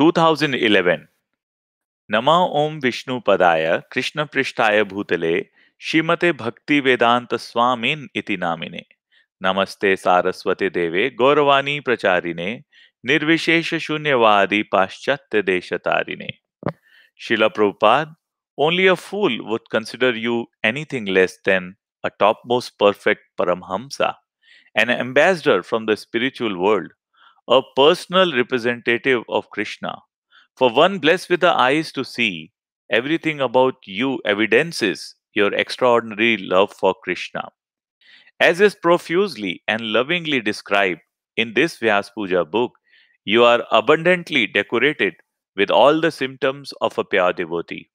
2011 नमः ओम विष्णु पदाय कृष्ण पृष्ठाय भूतले श्रीमते भक्ति वेदांत स्वामीन इति नामिने नमस्ते सारस्वती देवे गौरवाणी प्रचारिणे निर्विशेष शून्यवादी पाश्चात्य देश तारिणे Srila Prabhupada only a fool would consider you anything less than a top most perfect paramahamsa an ambassador from the spiritual world a personal representative of Krishna. For one blessed with the eyes to see, everything about you evidences your extraordinary love for Krishna. As is profusely and lovingly described in this Vyas Puja book, you are abundantly decorated with all the symptoms of a pure devotee.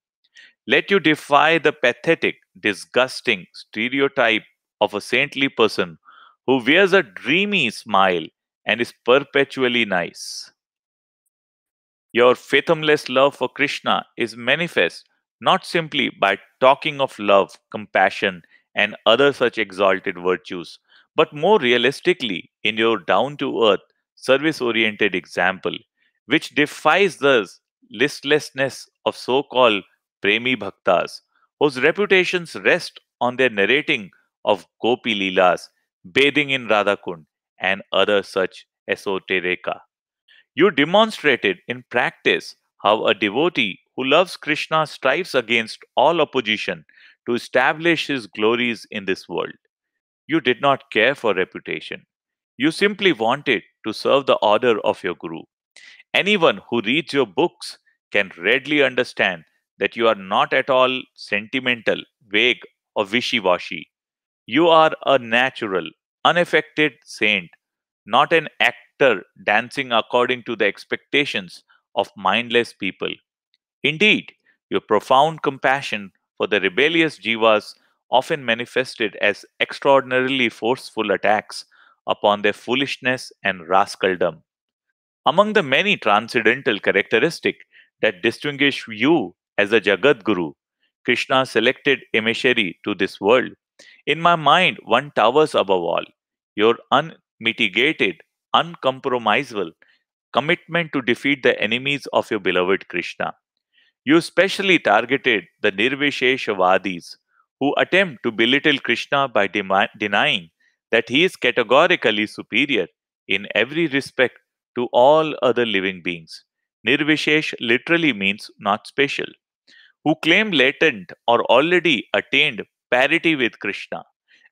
Let you defy the pathetic, disgusting stereotype of a saintly person who wears a dreamy smile and is perpetually nice. Your fathomless love for Krishna is manifest not simply by talking of love, compassion, and other such exalted virtues, but more realistically in your down to earth, service oriented example, which defies the listlessness of so called premi bhaktas, whose reputations rest on their narrating of gopi leelas, bathing in Radha Kund, and other such esoterica. You demonstrated in practice how a devotee who loves Krishna strives against all opposition to establish his glories in this world. You did not care for reputation. You simply wanted to serve the order of your Guru. Anyone who reads your books can readily understand that you are not at all sentimental, vague, or wishy washy. You are a natural, unaffected saint, not an actor dancing according to the expectations of mindless people. Indeed, your profound compassion for the rebellious jivas often manifested as extraordinarily forceful attacks upon their foolishness and rascaldom. Among the many transcendental characteristics that distinguish you as a Jagat Guru, Krishna selected emissary to this world. In my mind, one towers above all, your unmitigated, uncompromisable commitment to defeat the enemies of your beloved Krishna. You specially targeted the Nirvisheshavadis who attempt to belittle Krishna by de- denying that he is categorically superior in every respect to all other living beings. Nirvishesh literally means not special, who claim latent or already attained parity with Krishna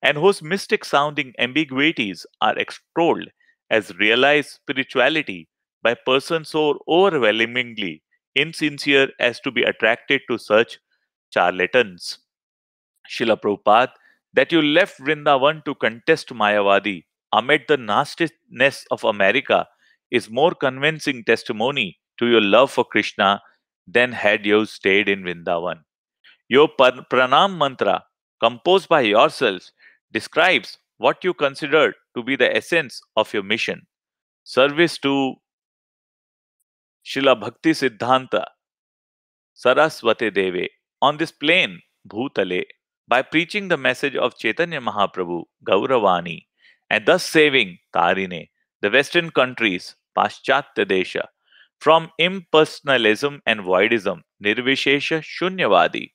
and whose mystic sounding ambiguities are extolled as realized spirituality by persons so overwhelmingly insincere as to be attracted to such charlatans. Srila Prabhupada, that you left Vrindavan to contest Mayavadi amid the nastiness of America is more convincing testimony to your love for Krishna than had you stayed in Vrindavan. Your pranam mantra, composed by yourselves, describes what you consider to be the essence of your mission. Service to Srila Bhakti Siddhanta Saraswate Deve on this plane, Bhutale, by preaching the message of Chaitanya Mahaprabhu, Gauravani, and thus saving Tarine, the Western countries, Paschatya Desha, from impersonalism and voidism, Nirvishesha Shunyavadi.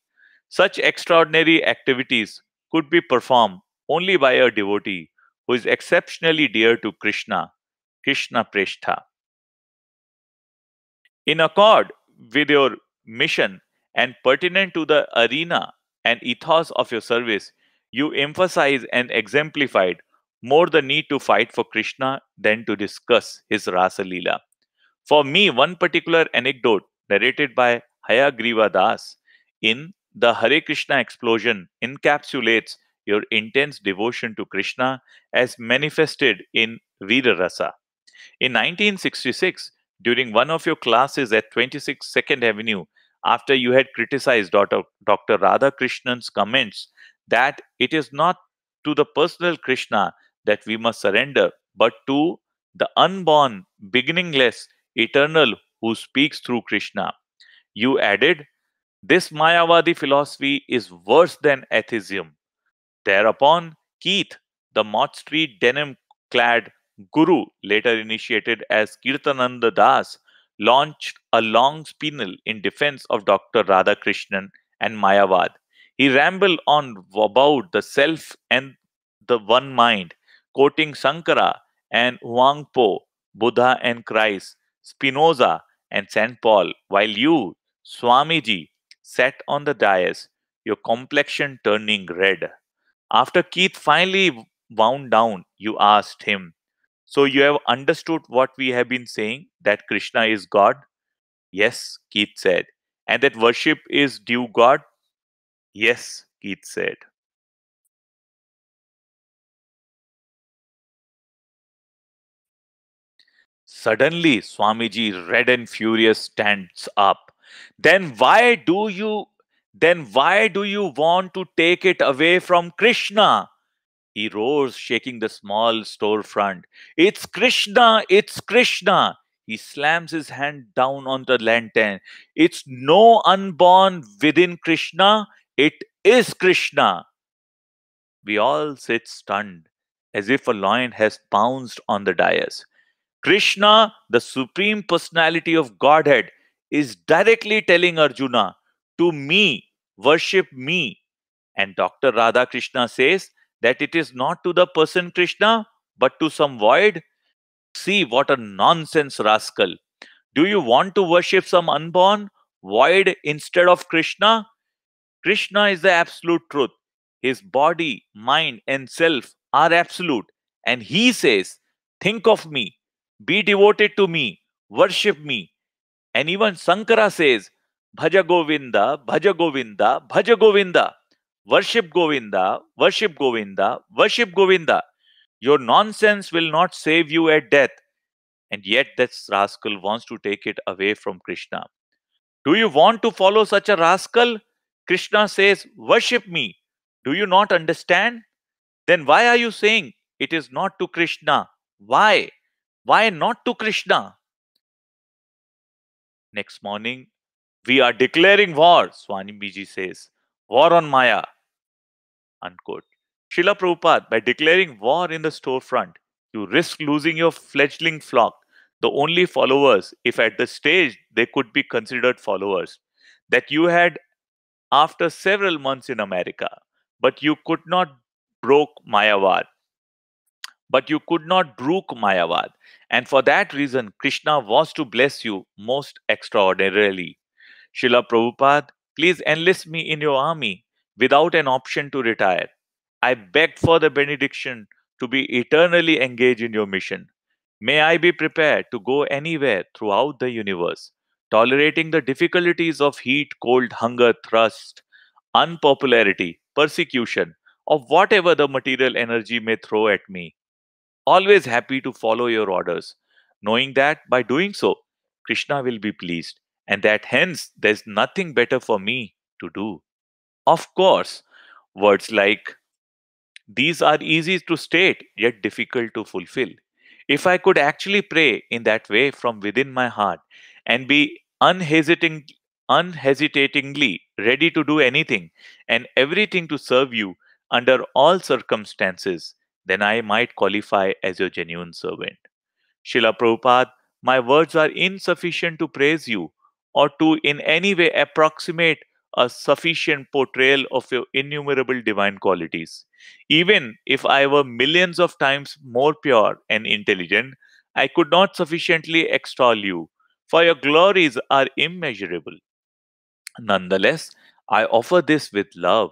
Such extraordinary activities could be performed only by a devotee who is exceptionally dear to Krishna, Krishna Preshtha. In accord with your mission and pertinent to the arena and ethos of your service, you emphasize and exemplified more the need to fight for Krishna than to discuss his Rasa Leela. For me, one particular anecdote narrated by Hayagriva Das in the Hare Krishna explosion encapsulates your intense devotion to Krishna as manifested in Vira Rasa. In 1966, during one of your classes at 26 Second Avenue, after you had criticized Dr. Radha Krishnan's comments that it is not to the personal Krishna that we must surrender, but to the unborn, beginningless, eternal who speaks through Krishna. You added, This Mayavadi philosophy is worse than atheism. Thereupon, Keith, the Mott Street denim clad guru, later initiated as Kirtananda Das, launched a long spinel in defense of Dr. Radhakrishnan and Mayavad. He rambled on about the self and the one mind, quoting Sankara and Huang Po, Buddha and Christ, Spinoza and St. Paul, while you, Swamiji, sat on the dais, your complexion turning red. After Keith finally wound down, you asked him, So you have understood what we have been saying, that Krishna is God? Yes, Keith said. And that worship is due God? Yes, Keith said. Suddenly, Swamiji, red and furious, stands up. Then why do you then why do you want to take it away from Krishna? He roars, shaking the small storefront. It's Krishna! It's Krishna! He slams his hand down on the lantern. It's no unborn within Krishna. It is Krishna. We all sit stunned, as if a lion has pounced on the dais. Krishna, the supreme personality of Godhead, is directly telling Arjuna, To me, worship me. And Dr. Radha Krishna says that it is not to the person Krishna, but to some void. See what a nonsense rascal. Do you want to worship some unborn void instead of Krishna? Krishna is the absolute truth. His body, mind, and self are absolute. And he says, Think of me, be devoted to me, worship me. And even Sankara says, Bhaja Govinda, Bhaja Govinda, Bhaja Govinda. Worship Govinda, worship Govinda, worship Govinda. Your nonsense will not save you at death. And yet, this rascal wants to take it away from Krishna. Do you want to follow such a rascal? Krishna says, Worship me. Do you not understand? Then why are you saying it is not to Krishna? Why? Why not to Krishna? Next morning, we are declaring war, Swami Biji says. War on Maya. Unquote. Srila Prabhupada, by declaring war in the storefront, you risk losing your fledgling flock, the only followers, if at the stage they could be considered followers, that you had after several months in America, but you could not broke Mayavad. But you could not brook Mayavad. And for that reason, Krishna was to bless you most extraordinarily. Srila Prabhupada, please enlist me in your army without an option to retire. I beg for the benediction to be eternally engaged in your mission. May I be prepared to go anywhere throughout the universe, tolerating the difficulties of heat, cold, hunger, thirst, unpopularity, persecution, or whatever the material energy may throw at me. Always happy to follow your orders, knowing that by doing so, Krishna will be pleased and that hence there's nothing better for me to do. Of course, words like these are easy to state yet difficult to fulfill. If I could actually pray in that way from within my heart and be unhesitating, unhesitatingly ready to do anything and everything to serve you under all circumstances, then I might qualify as your genuine servant. Srila Prabhupada, my words are insufficient to praise you, or to in any way approximate a sufficient portrayal of your innumerable divine qualities. Even if I were millions of times more pure and intelligent, I could not sufficiently extol you, for your glories are immeasurable. Nonetheless, I offer this with love,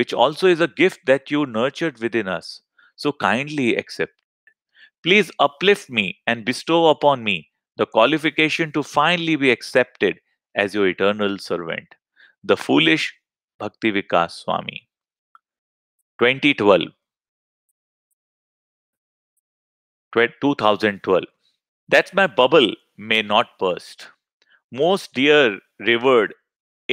which also is a gift that you nurtured within us. So kindly accept. Please uplift me and bestow upon me the qualification to finally be accepted as your eternal servant, the foolish Bhakti Vikas Swami. 2012 2012 that's my bubble may not burst most dear revered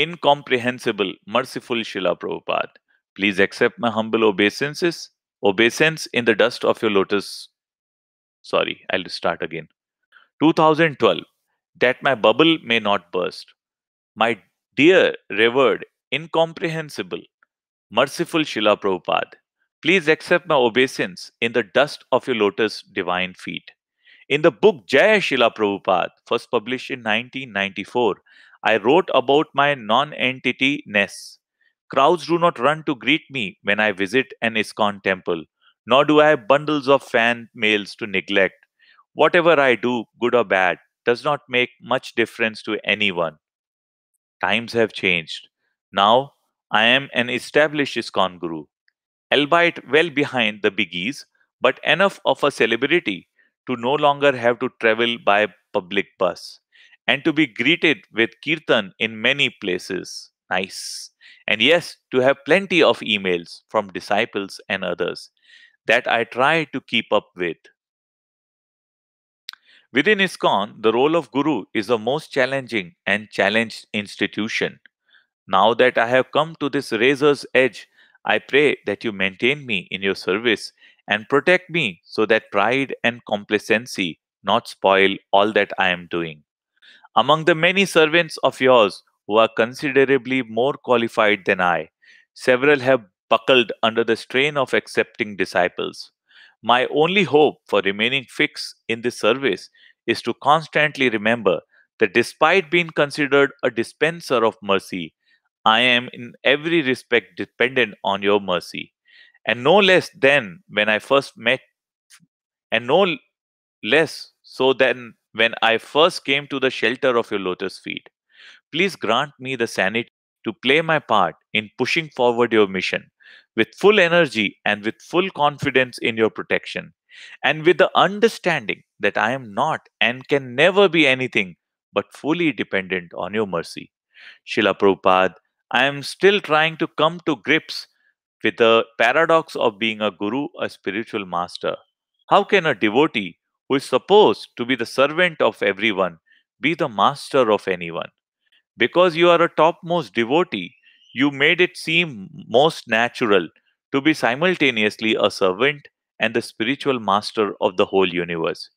incomprehensible merciful shila prabhupada please accept my humble obeisances obeisance in the dust of your lotus sorry i'll start again 2012 that my bubble may not burst. My dear, revered, incomprehensible, merciful Srila Prabhupada, please accept my obeisance in the dust of your lotus divine feet. In the book Jaya Srila Prabhupada, first published in 1994, I wrote about my non-entity ness. Crowds do not run to greet me when I visit an ISKCON temple, nor do I have bundles of fan mails to neglect. Whatever I do, good or bad, does not make much difference to anyone. Times have changed. Now I am an established ISKCON guru, albeit well behind the biggies, but enough of a celebrity to no longer have to travel by public bus and to be greeted with kirtan in many places. Nice. And yes, to have plenty of emails from disciples and others that I try to keep up with. Within ISKCON, the role of Guru is the most challenging and challenged institution. Now that I have come to this razor's edge, I pray that you maintain me in your service and protect me so that pride and complacency not spoil all that I am doing. Among the many servants of yours who are considerably more qualified than I, several have buckled under the strain of accepting disciples. My only hope for remaining fixed in this service is to constantly remember that despite being considered a dispenser of mercy, I am in every respect dependent on your mercy. And no less than when I first met, and no less so than when I first came to the shelter of your lotus feet. Please grant me the sanity to play my part in pushing forward your mission with full energy and with full confidence in your protection, and with the understanding that I am not and can never be anything but fully dependent on your mercy. Srila Prabhupada, I am still trying to come to grips with the paradox of being a guru, a spiritual master. How can a devotee who is supposed to be the servant of everyone be the master of anyone? Because you are a topmost devotee, you made it seem most natural to be simultaneously a servant and the spiritual master of the whole universe.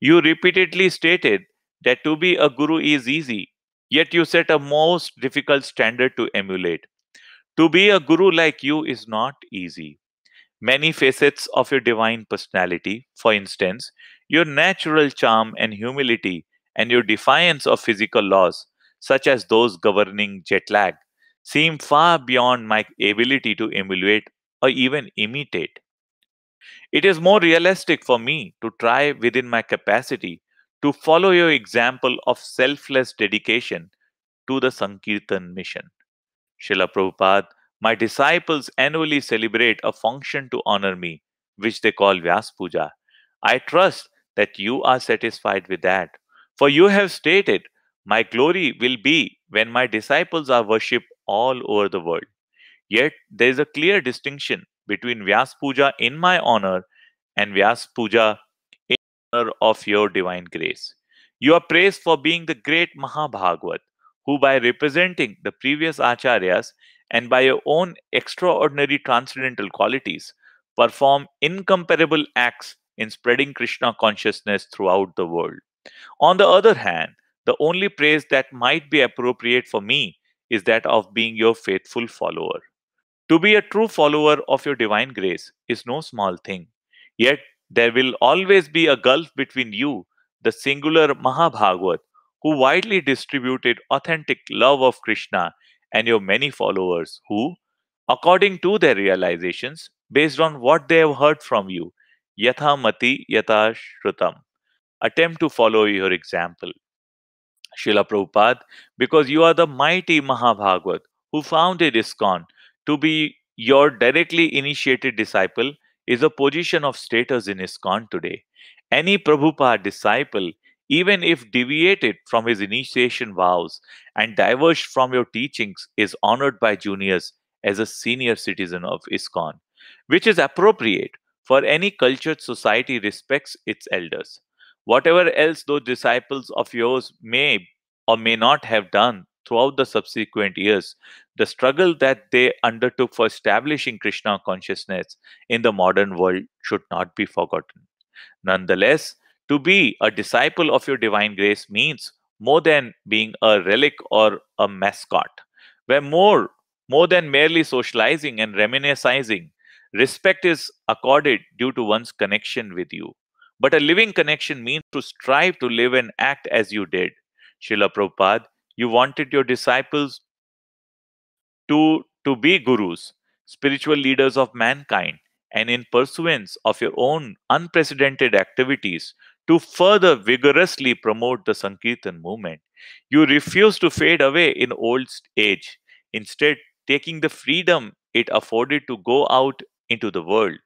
You repeatedly stated that to be a guru is easy, yet you set a most difficult standard to emulate. To be a guru like you is not easy. Many facets of your divine personality, for instance, your natural charm and humility, and your defiance of physical laws, such as those governing jet lag, seem far beyond my ability to emulate or even imitate. It is more realistic for me to try within my capacity to follow your example of selfless dedication to the Sankirtan mission. Srila Prabhupada, my disciples annually celebrate a function to honor me, which they call Vyas Puja. I trust that you are satisfied with that, for you have stated, My glory will be when my disciples are worshipped all over the world. Yet there is a clear distinction between Vyas Puja in my honor and Vyas Puja in honor of your divine grace. You are praised for being the great Mahabhagavat, who by representing the previous Acharyas and by your own extraordinary transcendental qualities, perform incomparable acts in spreading Krishna consciousness throughout the world. On the other hand, the only praise that might be appropriate for me is that of being your faithful follower. To be a true follower of your divine grace is no small thing. Yet there will always be a gulf between you, the singular Mahabhagavat, who widely distributed authentic love of Krishna, and your many followers who, according to their realizations, based on what they have heard from you, yatha mati yatha shrutam, attempt to follow your example. Srila Prabhupada, because you are the mighty Mahabhagavat who founded ISKCON. To be your directly initiated disciple is a position of status in ISKCON today. Any Prabhupada disciple, even if deviated from his initiation vows and diverged from your teachings, is honored by juniors as a senior citizen of ISKCON, which is appropriate for any cultured society respects its elders whatever else those disciples of yours may or may not have done throughout the subsequent years, the struggle that they undertook for establishing Krishna consciousness in the modern world should not be forgotten. Nonetheless, to be a disciple of your divine grace means more than being a relic or a mascot. Where more, more than merely socializing and reminiscing, respect is accorded due to one's connection with you. But a living connection means to strive to live and act as you did. Srila Prabhupada, you wanted your disciples to, to be gurus, spiritual leaders of mankind, and in pursuance of your own unprecedented activities to further vigorously promote the Sankirtan movement. You refused to fade away in old age, instead, taking the freedom it afforded to go out into the world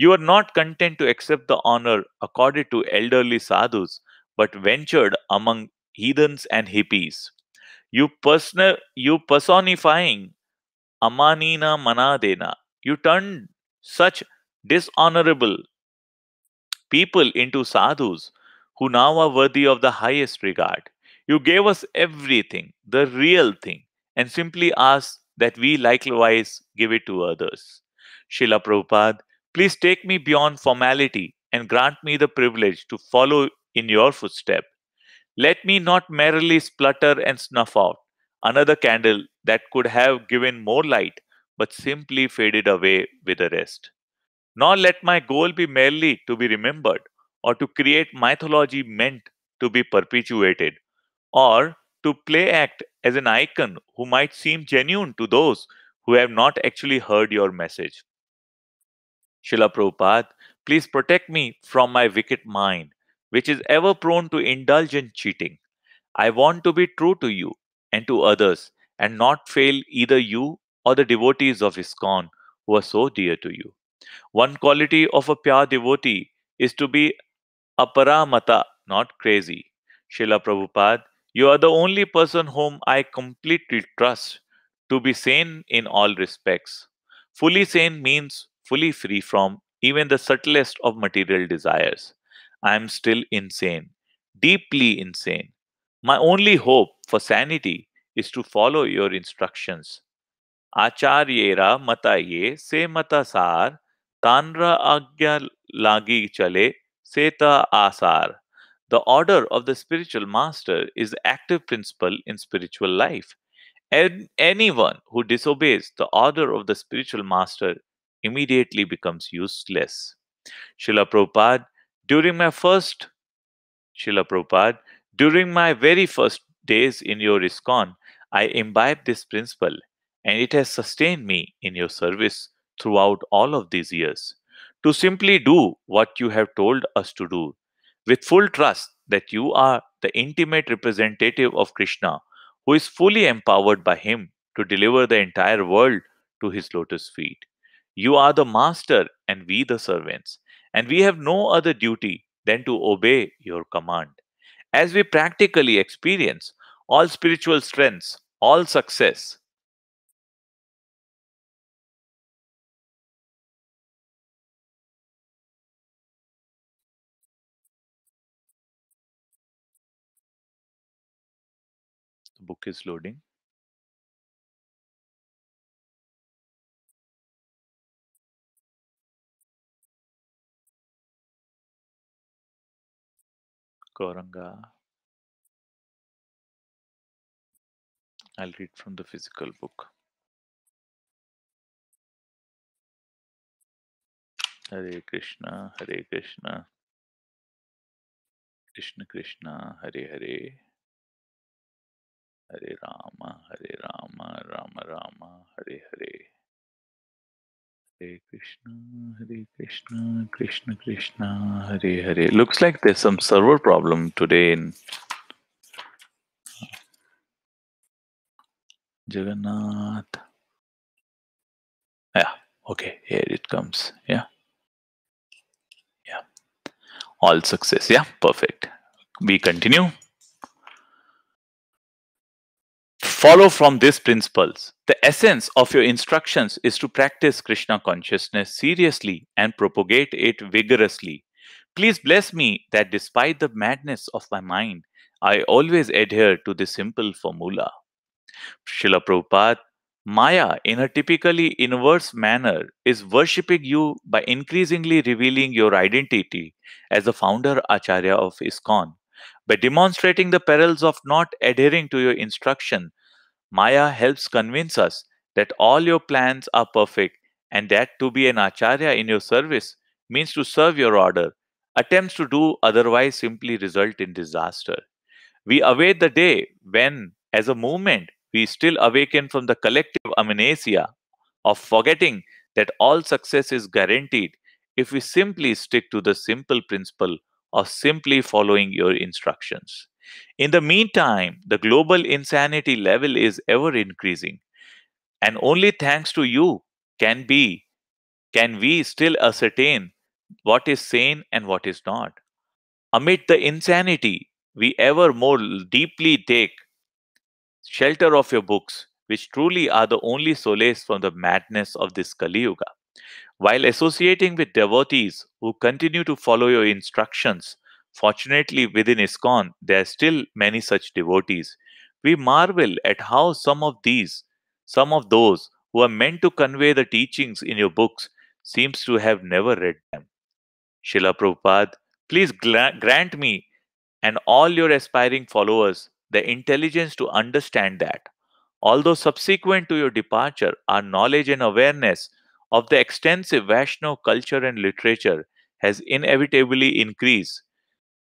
you are not content to accept the honor accorded to elderly sadhus, but ventured among heathens and hippies. You, person- you personifying amanina manadena, you turned such dishonorable people into sadhus who now are worthy of the highest regard. You gave us everything, the real thing, and simply asked that we likewise give it to others. Srila Prabhupada Please take me beyond formality and grant me the privilege to follow in your footstep. Let me not merely splutter and snuff out another candle that could have given more light but simply faded away with the rest. Nor let my goal be merely to be remembered or to create mythology meant to be perpetuated or to play act as an icon who might seem genuine to those who have not actually heard your message. Srila Prabhupada, please protect me from my wicked mind, which is ever prone to indulge in cheating. I want to be true to you and to others and not fail either you or the devotees of ISKCON who are so dear to you. One quality of a pure devotee is to be aparamata, not crazy. Srila Prabhupada, you are the only person whom I completely trust to be sane in all respects. Fully sane means fully free from even the subtlest of material desires. I am still insane, deeply insane. My only hope for sanity is to follow your instructions. Acharyera mataye se matasar tanra agya lagi chale seta asar. The order of the spiritual master is the active principle in spiritual life. And anyone who disobeys the order of the spiritual master immediately becomes useless. Srila Prabhupada, during my first, Srila Prabhupada, during my very first days in your ISKCON, I imbibed this principle and it has sustained me in your service throughout all of these years. To simply do what you have told us to do, with full trust that you are the intimate representative of Krishna, who is fully empowered by him to deliver the entire world to his lotus feet. You are the master, and we the servants, and we have no other duty than to obey your command. As we practically experience all spiritual strengths, all success, book is loading. Kauranga. I'll read from the physical book. Hare Krishna, Hare Krishna, Krishna Krishna, Hare Hare, Hare Rama, Hare Rama, Rama Rama, Hare Hare. Hare Krishna, Hare Krishna, Krishna Krishna, Hare Hare. Looks like there's some server problem today in Jagannath. Yeah, okay, here it comes. Yeah. Yeah. All success. Yeah, perfect. We continue. Follow from these principles the essence of your instructions is to practice Krishna consciousness seriously and propagate it vigorously. Please bless me that despite the madness of my mind, I always adhere to this simple formula. Srila Prabhupada, Maya, in her typically inverse manner, is worshipping you by increasingly revealing your identity as the founder Acharya of ISKCON. By demonstrating the perils of not adhering to your instruction, Maya helps convince us that all your plans are perfect and that to be an Acharya in your service means to serve your order. Attempts to do otherwise simply result in disaster. We await the day when, as a movement, we still awaken from the collective amnesia of forgetting that all success is guaranteed if we simply stick to the simple principle of simply following your instructions. In the meantime, the global insanity level is ever increasing. And only thanks to you can be can we still ascertain what is sane and what is not. Amid the insanity, we ever more deeply take shelter of your books, which truly are the only solace from the madness of this Kali Yuga. While associating with devotees who continue to follow your instructions, Fortunately, within ISKCON, there are still many such devotees. We marvel at how some of these, some of those who are meant to convey the teachings in your books, seems to have never read them. Srila Prabhupada, please grant me and all your aspiring followers the intelligence to understand that. Although subsequent to your departure, our knowledge and awareness of the extensive Vaishnav culture and literature has inevitably increased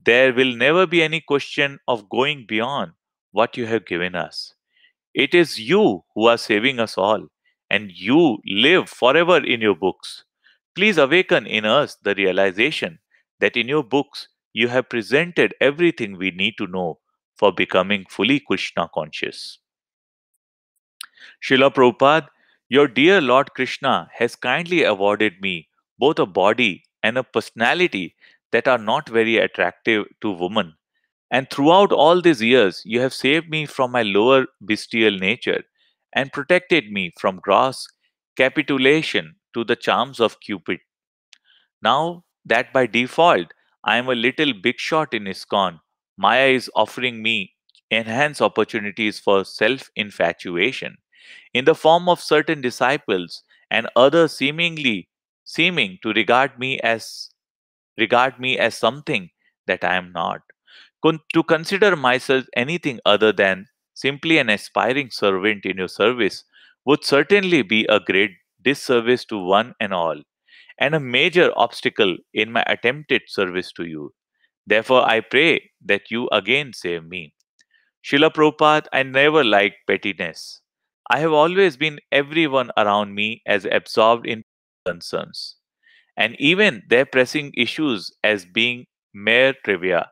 there will never be any question of going beyond what you have given us. It is you who are saving us all, and you live forever in your books. Please awaken in us the realization that in your books you have presented everything we need to know for becoming fully Krishna conscious. Srila Prabhupada, your dear Lord Krishna has kindly awarded me both a body and a personality that are not very attractive to women. And throughout all these years, you have saved me from my lower bestial nature and protected me from gross capitulation to the charms of Cupid. Now that by default, I am a little big shot in ISKCON, Maya is offering me enhanced opportunities for self infatuation in the form of certain disciples and others seemingly seeming to regard me as regard me as something that I am not. to consider myself anything other than simply an aspiring servant in your service would certainly be a great disservice to one and all, and a major obstacle in my attempted service to you. Therefore, I pray that you again save me. Srila Prabhupada, I never liked pettiness. I have always been everyone around me as absorbed in concerns and even their pressing issues as being mere trivia.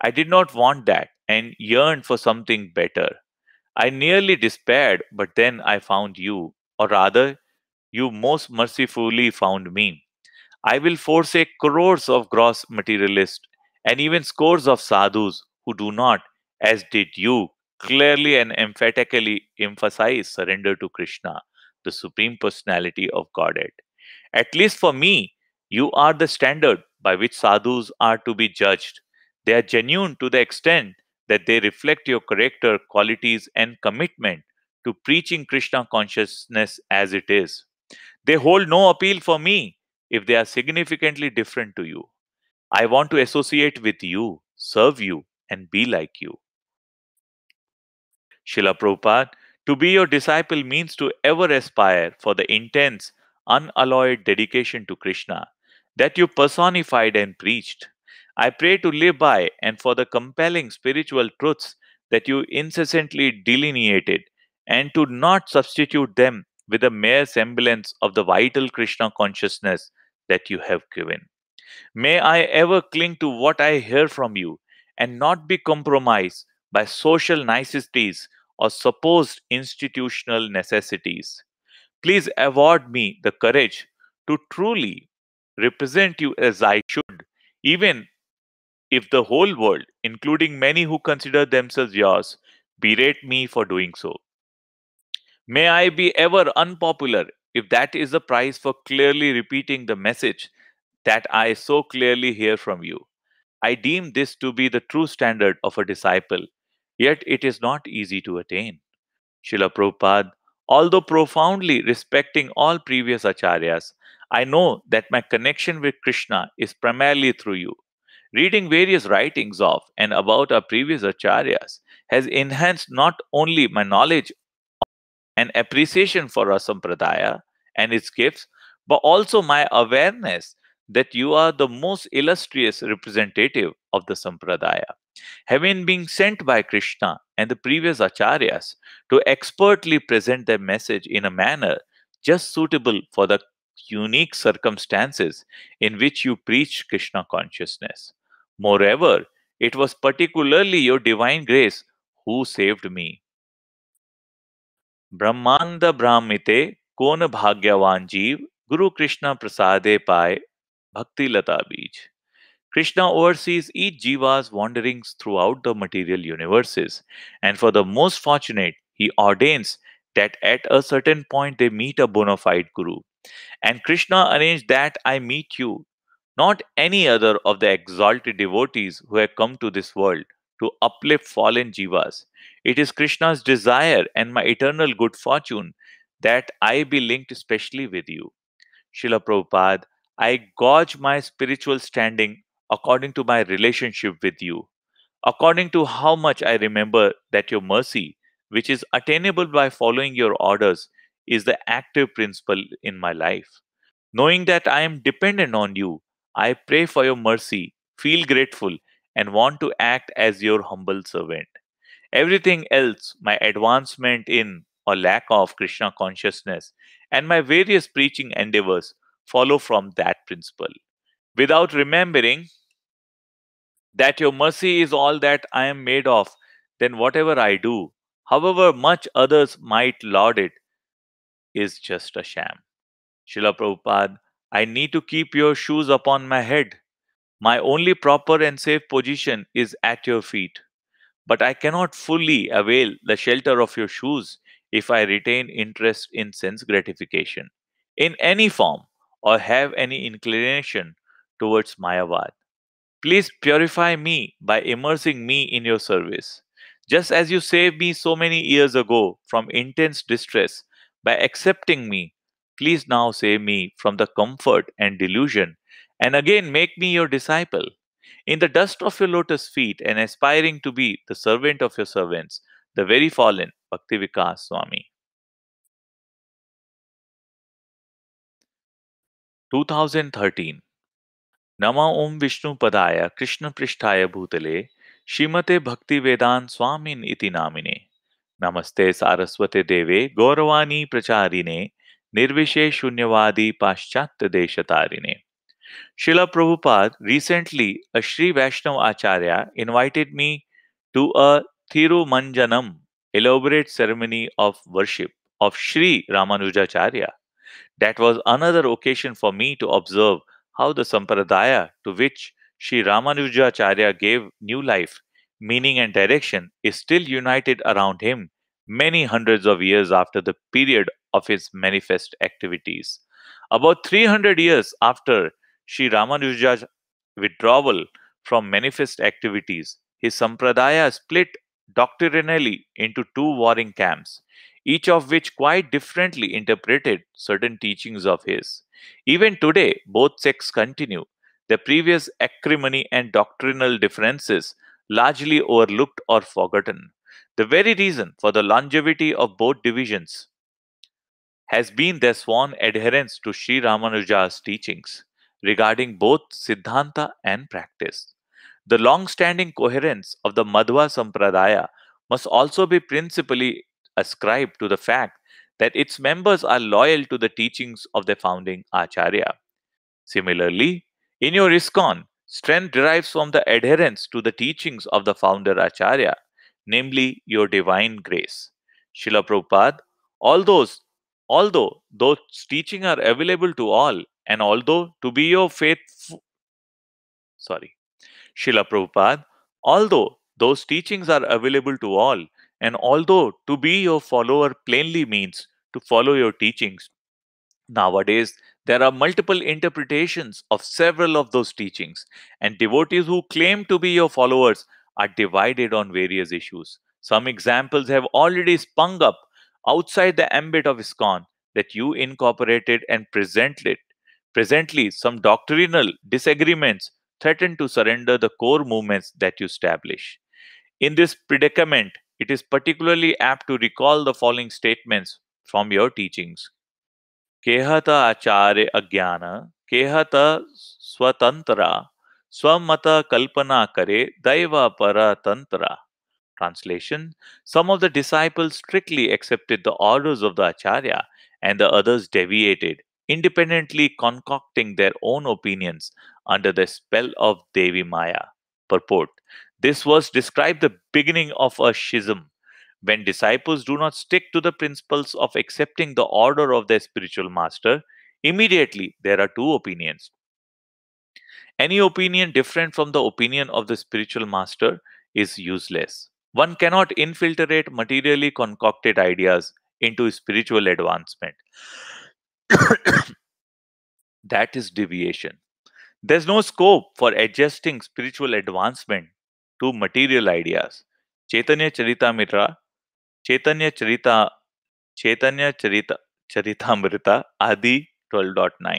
I did not want that and yearned for something better. I nearly despaired, but then I found you, or rather, you most mercifully found me. I will forsake crores of gross materialists and even scores of sadhus who do not, as did you, clearly and emphatically emphasize surrender to Krishna, the Supreme Personality of Godhead. At least for me, you are the standard by which sadhus are to be judged. They are genuine to the extent that they reflect your character, qualities, and commitment to preaching Krishna consciousness as it is. They hold no appeal for me if they are significantly different to you. I want to associate with you, serve you, and be like you. Srila Prabhupada, to be your disciple means to ever aspire for the intense, unalloyed dedication to Krishna that you personified and preached. I pray to live by and for the compelling spiritual truths that you incessantly delineated and to not substitute them with a mere semblance of the vital Krishna consciousness that you have given. May I ever cling to what I hear from you and not be compromised by social niceties or supposed institutional necessities. Please award me the courage to truly represent you as I should, even if the whole world, including many who consider themselves yours, berate me for doing so. May I be ever unpopular if that is the price for clearly repeating the message that I so clearly hear from you. I deem this to be the true standard of a disciple, yet it is not easy to attain. Srila Prabhupada, although profoundly respecting all previous acharyas, I know that my connection with Krishna is primarily through you. Reading various writings of and about our previous acharyas has enhanced not only my knowledge and appreciation for our sampradaya and its gifts, but also my awareness that you are the most illustrious representative of the sampradaya. Having been sent by Krishna and the previous acharyas to expertly present their message in a manner just suitable for the unique circumstances in which you preached Krishna consciousness. Moreover, it was particularly your divine grace who saved me. Brahmanda Brahmite Kona Bhagyavan Jeev Guru Krishna Prasade Pai Bhakti Lata Bij. Krishna oversees each jiva's wanderings throughout the material universes, and for the most fortunate, he ordains that at a certain point they meet a bona fide guru. And Krishna arranged that I meet you, not any other of the exalted devotees who have come to this world to uplift fallen jivas. It is Krishna's desire and my eternal good fortune that I be linked specially with you. Srila Prabhupada, I gauge my spiritual standing according to my relationship with you, according to how much I remember that your mercy, which is attainable by following your orders, is the active principle in my life. Knowing that I am dependent on you, I pray for your mercy, feel grateful, and want to act as your humble servant. Everything else, my advancement in or lack of Krishna consciousness, and my various preaching endeavors follow from that principle. Without remembering that your mercy is all that I am made of, then whatever I do, however much others might laud it, is just a sham. Srila Prabhupada, I need to keep your shoes upon my head. My only proper and safe position is at your feet. But I cannot fully avail the shelter of your shoes if I retain interest in sense gratification in any form or have any inclination towards Mayavad. Please purify me by immersing me in your service. Just as you saved me so many years ago from intense distress by accepting me. Please now save me from the comfort and delusion, and again make me your disciple. In the dust of your lotus feet and aspiring to be the servant of your servants, the very fallen Bhakti Swami. 2013 Nama Om Vishnu Padaya Krishna Prishtaya Bhutale Shimate Bhakti Vedan Swamin Iti Namine नमस्ते सारस्वते देवे गौरवाणी प्रचारिणे निर्विशेष शून्यवादी पाश्चात्य देश तारिणे Srila Prabhupada recently a Shri Vaishnava acharya invited me to a thirumanjanam elaborate ceremony of worship of Shri Ramanujacharya that was another occasion for me to observe how the sampradaya to which Shri Ramanujacharya gave new life meaning, and direction is still united around him many hundreds of years after the period of his manifest activities. About 300 years after Sri Ramanuja's withdrawal from manifest activities, his sampradaya split doctrinally into two warring camps, each of which quite differently interpreted certain teachings of his. Even today, both sects continue the previous acrimony and doctrinal differences largely overlooked or forgotten. The very reason for the longevity of both divisions has been their sworn adherence to Sri Ramanuja's teachings regarding both Siddhanta and practice. The long standing coherence of the Madhva Sampradaya must also be principally ascribed to the fact that its members are loyal to the teachings of their founding Acharya. Similarly, in your ISKCON, Strength derives from the adherence to the teachings of the founder Acharya, namely your divine grace. Srila Prabhupada, all those, although those teachings are available to all, and although to be your faithful, sorry, Srila Prabhupada, although those teachings are available to all, and although to be your follower plainly means to follow your teachings, nowadays there are multiple interpretations of several of those teachings, and devotees who claim to be your followers are divided on various issues. Some examples have already sprung up outside the ambit of ISKCON that you incorporated and presented. Presently, some doctrinal disagreements threaten to surrender the core movements that you establish. In this predicament, it is particularly apt to recall the following statements from your teachings. Kehata acharya agyana, kehata ಸ್ವತಂತ್ರ swamata kalpana kare daiva paratantra. Translation Some of the disciples strictly accepted the orders of the Acharya, and the others deviated, independently concocting their own opinions under the spell of Devi Maya. Purport This was described the beginning of a schism when disciples do not stick to the principles of accepting the order of their spiritual master, immediately there are two opinions. Any opinion different from the opinion of the spiritual master is useless. One cannot infiltrate materially concocted ideas into spiritual advancement. that is deviation. There's no scope for adjusting spiritual advancement to material ideas. Chaitanya Mitra. Chaitanya Charita Chaitanya Charita Charitamrita Adi 12.9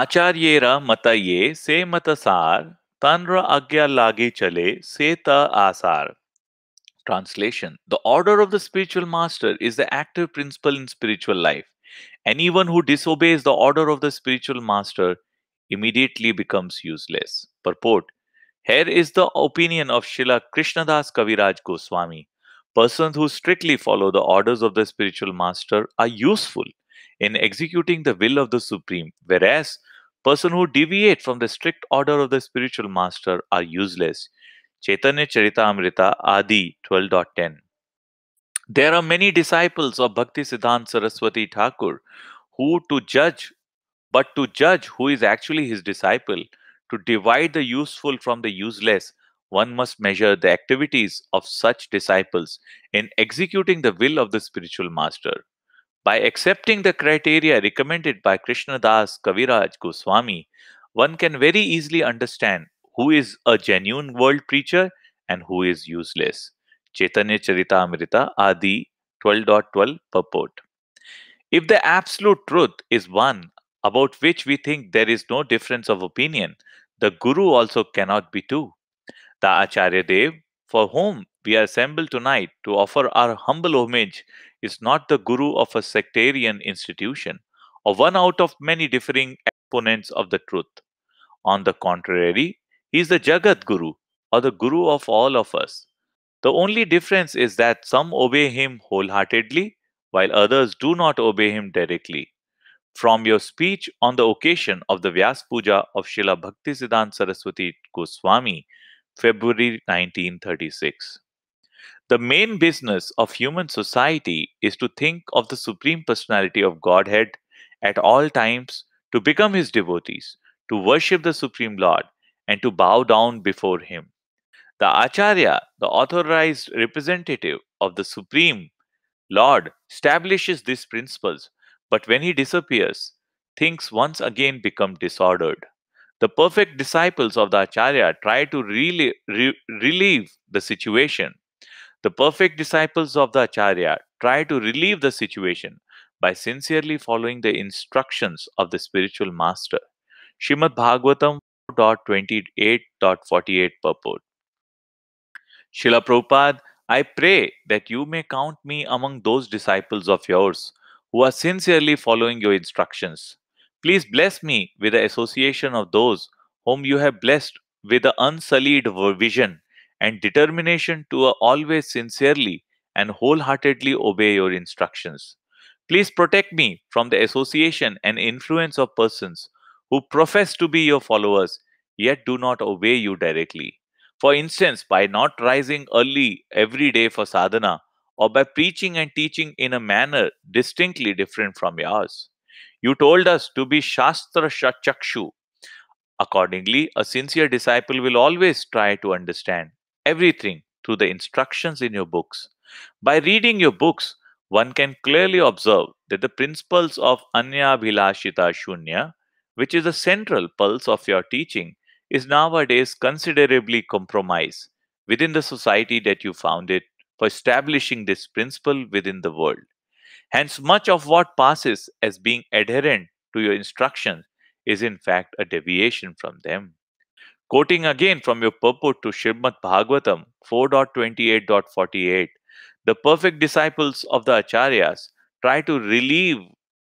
ಆಚಾರ್ಯೇರ ಮತಯೇ ಸೇ ಮತ sir ತನ್ರ ಅಜ್ಞಾ ಲಾಗಿ ಚಲೆ ಸೇ ತ ಆಸಾರ್ Translation The order of the spiritual master is the active principle in spiritual life. Anyone who disobeys the order of the spiritual master immediately becomes useless. Purport Here is the opinion of Srila Krishnadas Kaviraj Goswami. Persons who strictly follow the orders of the spiritual master are useful in executing the will of the supreme, whereas persons who deviate from the strict order of the spiritual master are useless. Chaitanya Amrita Adi 12.10 there are many disciples of Bhakti Siddhanta Saraswati Thakur who to judge, but to judge who is actually his disciple, to divide the useful from the useless, one must measure the activities of such disciples in executing the will of the spiritual master. By accepting the criteria recommended by Krishna Das Kaviraj Goswami, one can very easily understand who is a genuine world preacher and who is useless. Chaitanya Charitamrita are Adi 12.12 purport. If the absolute truth is one about which we think there is no difference of opinion, the Guru also cannot be two. The Acharya Dev, for whom we are assembled tonight to offer our humble homage, is not the Guru of a sectarian institution or one out of many differing exponents of the truth. On the contrary, he is the Jagat Guru or the Guru of all of us. The only difference is that some obey him wholeheartedly, while others do not obey him directly. From your speech on the occasion of the Vyas Puja of Srila Bhaktisiddhanta Saraswati Goswami, February 1936. The main business of human society is to think of the Supreme Personality of Godhead at all times, to become his devotees, to worship the Supreme Lord, and to bow down before him. The Acharya, the authorized representative of the Supreme Lord, establishes these principles, but when he disappears, things once again become disordered. The perfect disciples of the Acharya try to really re- relieve the situation. The perfect disciples of the Acharya try to relieve the situation by sincerely following the instructions of the spiritual master. Shrimad Bhagavatam 2.28.48 purport. Srila Prabhupada, I pray that you may count me among those disciples of yours who are sincerely following your instructions. Please bless me with the association of those whom you have blessed with the unsullied vision and determination to always sincerely and wholeheartedly obey your instructions. Please protect me from the association and influence of persons who profess to be your followers yet do not obey you directly. For instance, by not rising early every day for sadhana, or by preaching and teaching in a manner distinctly different from yours. You told us to be Shastra Chakshu. Accordingly, a sincere disciple will always try to understand everything through the instructions in your books. By reading your books, one can clearly observe that the principles of anya Bhilashita Shunya, which is the central pulse of your teaching, is nowadays considerably compromised within the society that you founded for establishing this principle within the world. Hence, much of what passes as being adherent to your instructions is in fact a deviation from them. Quoting again from your purport to Srimad Bhagavatam 4.28.48, the perfect disciples of the Acharyas try to relieve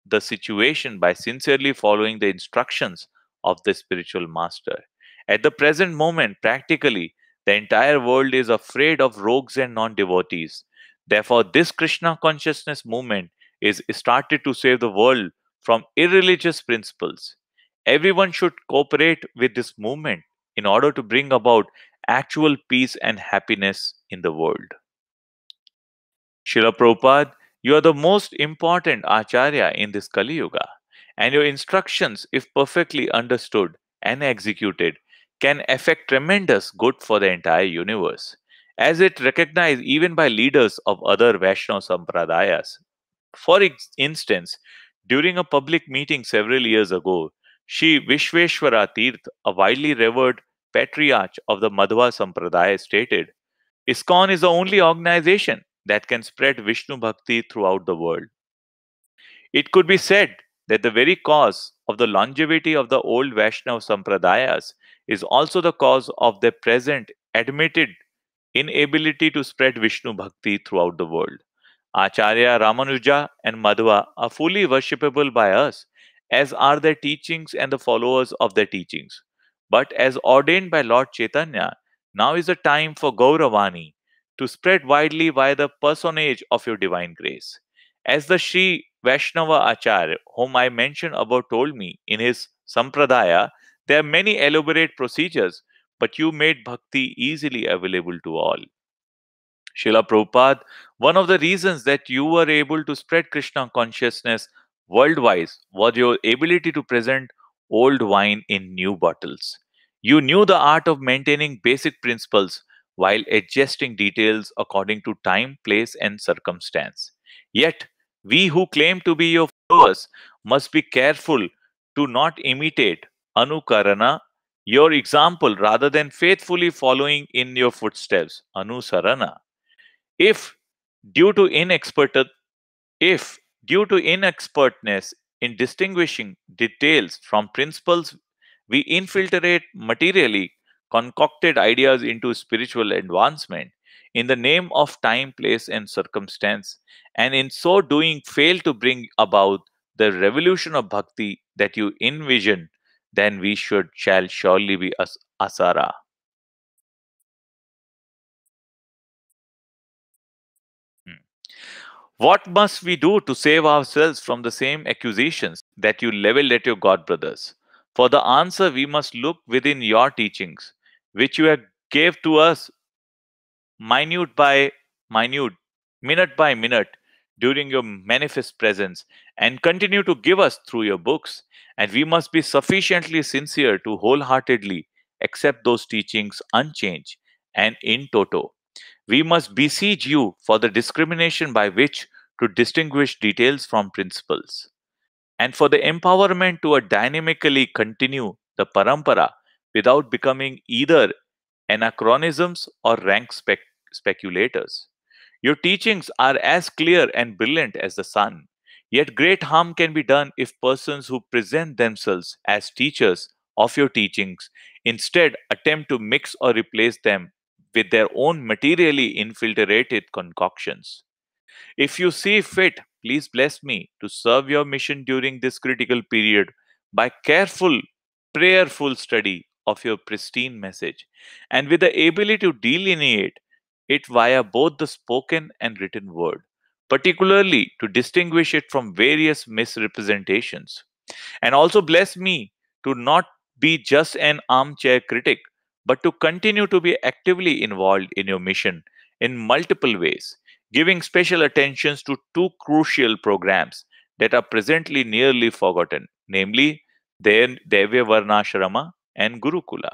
the situation by sincerely following the instructions of the spiritual master. At the present moment, practically, the entire world is afraid of rogues and non devotees. Therefore, this Krishna consciousness movement is started to save the world from irreligious principles. Everyone should cooperate with this movement in order to bring about actual peace and happiness in the world. Srila Prabhupada, you are the most important Acharya in this Kali Yuga, and your instructions, if perfectly understood and executed, can affect tremendous good for the entire universe, as it recognized even by leaders of other Vaishnava sampradayas. For instance, during a public meeting several years ago, she Vishveshwara Tirth, a widely revered patriarch of the Madhva Sampradaya, stated, ISKCON is the only organization that can spread Vishnu Bhakti throughout the world. It could be said that the very cause of the longevity of the old Vaishnava Sampradayas is also the cause of their present admitted inability to spread Vishnu Bhakti throughout the world. Acharya Ramanuja and Madhva are fully worshipable by us, as are their teachings and the followers of their teachings. But as ordained by Lord Chaitanya, now is the time for Gauravani to spread widely via the personage of your divine grace. As the Sri Vaishnava Acharya, whom I mentioned above, told me in his Sampradaya, there are many elaborate procedures, but you made bhakti easily available to all. Srila Prabhupada, one of the reasons that you were able to spread Krishna consciousness worldwide was your ability to present old wine in new bottles. You knew the art of maintaining basic principles while adjusting details according to time, place, and circumstance. Yet, we who claim to be your followers must be careful to not imitate anukarana, your example, rather than faithfully following in your footsteps, anusarana. If due to inexpert, if due to inexpertness in distinguishing details from principles, we infiltrate materially concocted ideas into spiritual advancement in the name of time, place, and circumstance, and in so doing fail to bring about the revolution of bhakti that you envision then we should shall surely be as asara. Hmm. What must we do to save ourselves from the same accusations that you leveled at your god brothers? For the answer, we must look within your teachings, which you have gave to us minute by minute, minute by minute, during your manifest presence and continue to give us through your books. And we must be sufficiently sincere to wholeheartedly accept those teachings unchanged and in toto. We must beseech you for the discrimination by which to distinguish details from principles, and for the empowerment to dynamically continue the parampara without becoming either anachronisms or rank spec- speculators. Your teachings are as clear and brilliant as the sun. Yet great harm can be done if persons who present themselves as teachers of your teachings instead attempt to mix or replace them with their own materially infiltrated concoctions. If you see fit, please bless me to serve your mission during this critical period by careful, prayerful study of your pristine message and with the ability to delineate it via both the spoken and written word, particularly to distinguish it from various misrepresentations. And also bless me to not be just an armchair critic, but to continue to be actively involved in your mission in multiple ways, giving special attentions to two crucial programs that are presently nearly forgotten, namely Devya Varnashrama and Gurukula.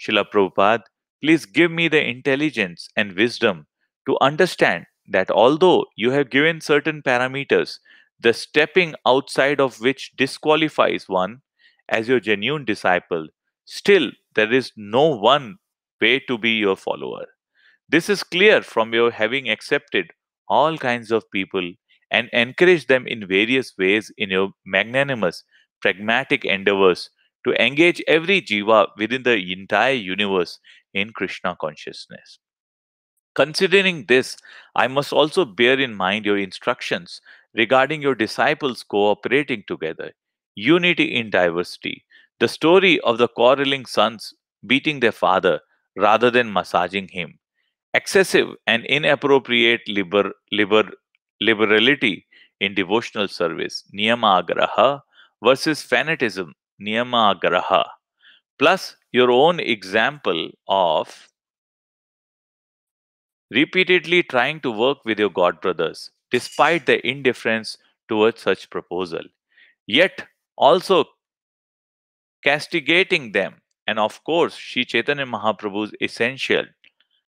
Srila Prabhupada Please give me the intelligence and wisdom to understand that although you have given certain parameters, the stepping outside of which disqualifies one as your genuine disciple, still there is no one way to be your follower. This is clear from your having accepted all kinds of people and encouraged them in various ways in your magnanimous, pragmatic endeavors to engage every jiva within the entire universe in Krishna consciousness. Considering this, I must also bear in mind your instructions regarding your disciples cooperating together, unity in diversity, the story of the quarreling sons beating their father rather than massaging him, excessive and inappropriate liber, liber, liberality in devotional service, niyama agraha versus fanatism, niyama agraha plus your own example of repeatedly trying to work with your godbrothers despite their indifference towards such proposal, yet also castigating them. And of course, Shri Chaitanya Mahaprabhu's essential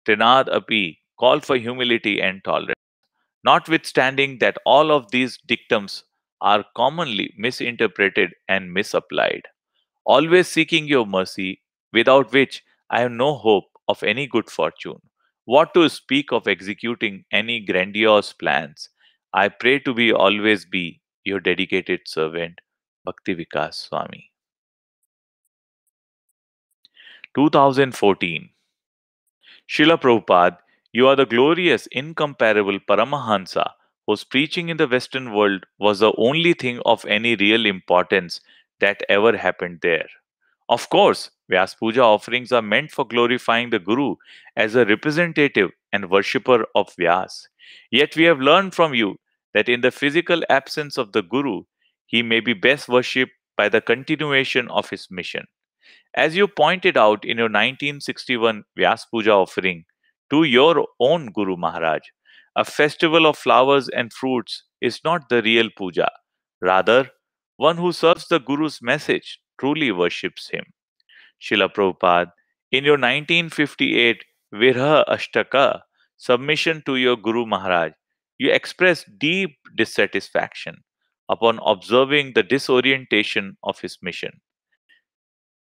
Trinad Api call for humility and tolerance. Notwithstanding that all of these dictums are commonly misinterpreted and misapplied always seeking your mercy, without which I have no hope of any good fortune. What to speak of executing any grandiose plans? I pray to be always be your dedicated servant, Bhakti Vikas Swami. 2014 Srila Prabhupada, you are the glorious, incomparable Paramahansa whose preaching in the Western world was the only thing of any real importance that ever happened there. Of course, Vyas Puja offerings are meant for glorifying the Guru as a representative and worshipper of Vyas. Yet we have learned from you that in the physical absence of the Guru, he may be best worshipped by the continuation of his mission. As you pointed out in your 1961 Vyas Puja offering to your own Guru Maharaj, a festival of flowers and fruits is not the real puja. Rather, one who serves the Guru's message truly worships him. Srila Prabhupada, in your 1958 Virha Ashtaka submission to your Guru Maharaj, you express deep dissatisfaction upon observing the disorientation of his mission.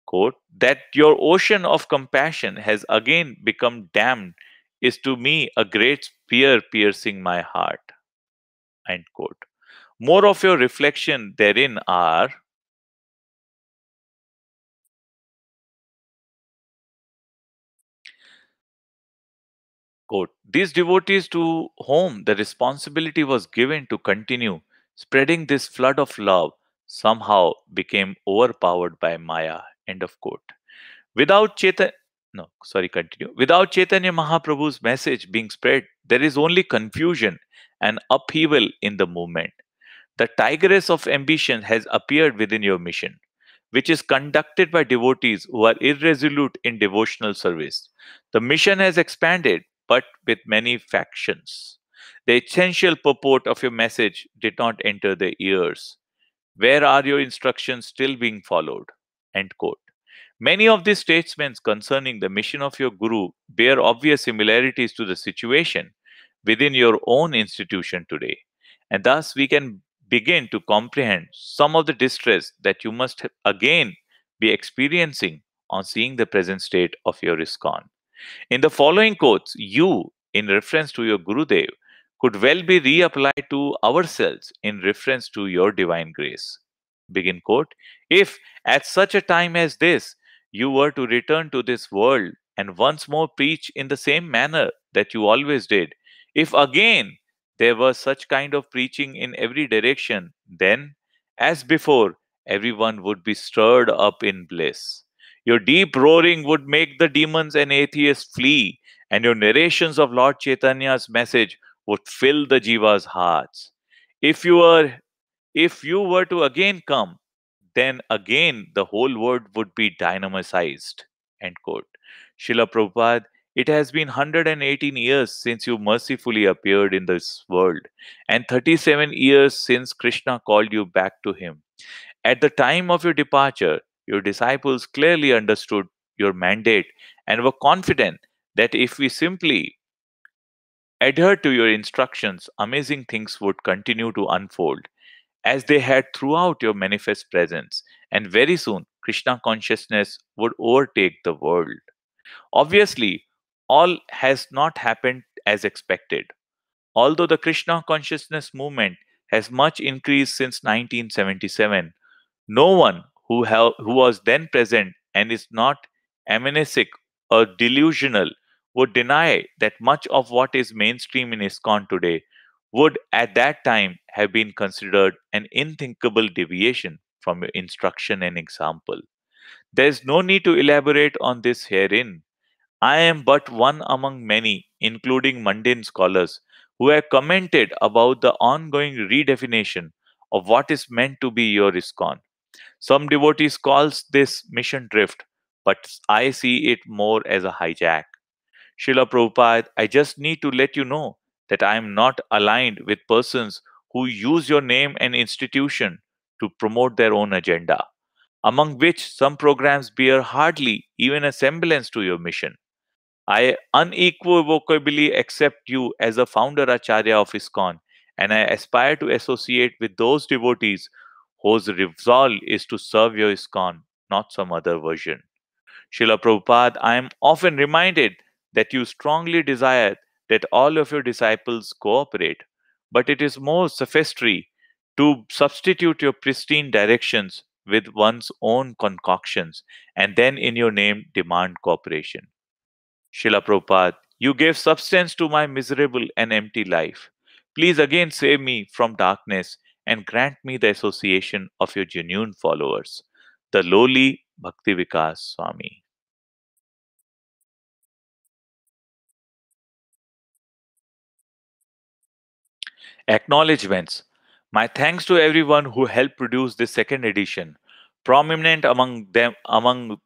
Quote, that your ocean of compassion has again become dammed is to me a great spear piercing my heart. End quote. More of your reflection therein are Quote, These devotees to whom the responsibility was given to continue spreading this flood of love somehow became overpowered by Maya. End of quote. Without Chaitanya, no, sorry, continue. Without Chaitanya Mahaprabhu's message being spread, there is only confusion and upheaval in the movement. The tigress of ambition has appeared within your mission, which is conducted by devotees who are irresolute in devotional service. The mission has expanded, but with many factions. The essential purport of your message did not enter their ears. Where are your instructions still being followed? End quote. Many of these statements concerning the mission of your guru bear obvious similarities to the situation within your own institution today. And thus, we can begin to comprehend some of the distress that you must again be experiencing on seeing the present state of your ISKCON. In the following quotes, you, in reference to your Gurudev, could well be reapplied to ourselves in reference to your divine grace. Begin quote. If at such a time as this you were to return to this world and once more preach in the same manner that you always did, if again there was such kind of preaching in every direction, then, as before, everyone would be stirred up in bliss. Your deep roaring would make the demons and atheists flee, and your narrations of Lord Chaitanya's message would fill the jiva's hearts. If you were if you were to again come, then again the whole world would be dynamicized. End quote. Srila Prabhupada it has been 118 years since you mercifully appeared in this world, and 37 years since Krishna called you back to him. At the time of your departure, your disciples clearly understood your mandate and were confident that if we simply adhere to your instructions, amazing things would continue to unfold as they had throughout your manifest presence, and very soon Krishna consciousness would overtake the world. Obviously, all has not happened as expected. Although the Krishna consciousness movement has much increased since 1977, no one who, who was then present and is not amnesic or delusional would deny that much of what is mainstream in ISKCON today would at that time have been considered an unthinkable deviation from your instruction and example. There is no need to elaborate on this herein, I am but one among many, including mundane scholars, who have commented about the ongoing redefinition of what is meant to be your ISKCON. Some devotees calls this mission drift, but I see it more as a hijack. Srila Prabhupada, I just need to let you know that I am not aligned with persons who use your name and institution to promote their own agenda, among which some programs bear hardly even a semblance to your mission. I unequivocally accept you as a founder Acharya of ISKCON, and I aspire to associate with those devotees whose resolve is to serve your ISKCON, not some other version. Srila Prabhupada, I am often reminded that you strongly desire that all of your disciples cooperate, but it is more sophistry to substitute your pristine directions with one's own concoctions and then in your name demand cooperation. Srila Prabhupada, you gave substance to my miserable and empty life. Please again save me from darkness and grant me the association of your genuine followers, the lowly Bhakti Vikas Swami. Acknowledgements. My thanks to everyone who helped produce this second edition. Prominent among them among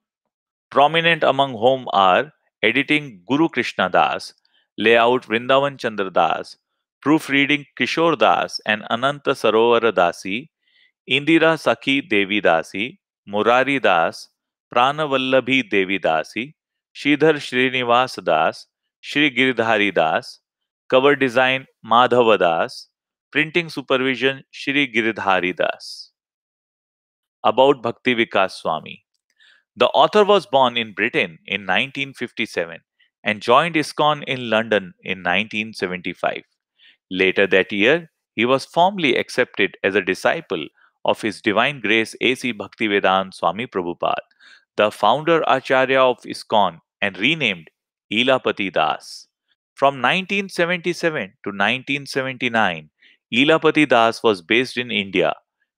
prominent among whom are editing Guru Krishna Das layout Vrindavan Chandra Das proof reading Kishore Das and Ananta Sarovar Dasi Indira सखी देवी दासी मुरारी दास Pranavallabhi Devi Dasi Shridhar Shrinivas Das Shri Girdhari Das cover design Madhav Das printing supervision Shri Girdhari Das about Bhakti Vikas Swami The author was born in Britain in 1957 and joined ISKCON in London in 1975. Later that year, he was formally accepted as a disciple of His Divine Grace A.C. Bhaktivedanta Swami Prabhupada, the founder Acharya of ISKCON, and renamed Ilapati Das. From 1977 to 1979, Ilapati Das was based in India,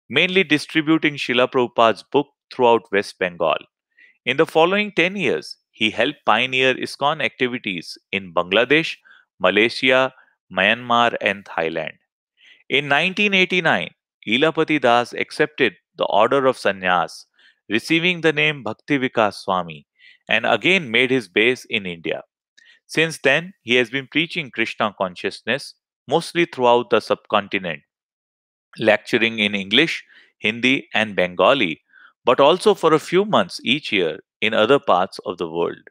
mainly distributing Srila Prabhupada's book throughout West Bengal. In the following 10 years, he helped pioneer ISKCON activities in Bangladesh, Malaysia, Myanmar, and Thailand. In 1989, Ilapati Das accepted the order of sannyas, receiving the name Bhakti Vikas Swami, and again made his base in India. Since then, he has been preaching Krishna consciousness mostly throughout the subcontinent, lecturing in English, Hindi, and Bengali but also for a few months each year in other parts of the world.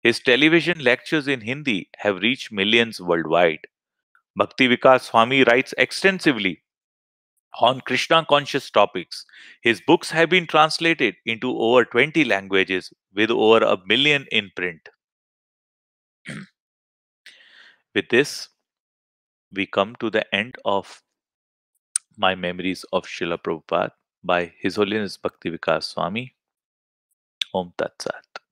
His television lectures in Hindi have reached millions worldwide. Bhakti Vikas Swami writes extensively on Krishna conscious topics. His books have been translated into over 20 languages with over a million in print. with this, we come to the end of my memories of Srila Prabhupada. by His Holiness Bhakti Vikas Swami. Om Tat Sat.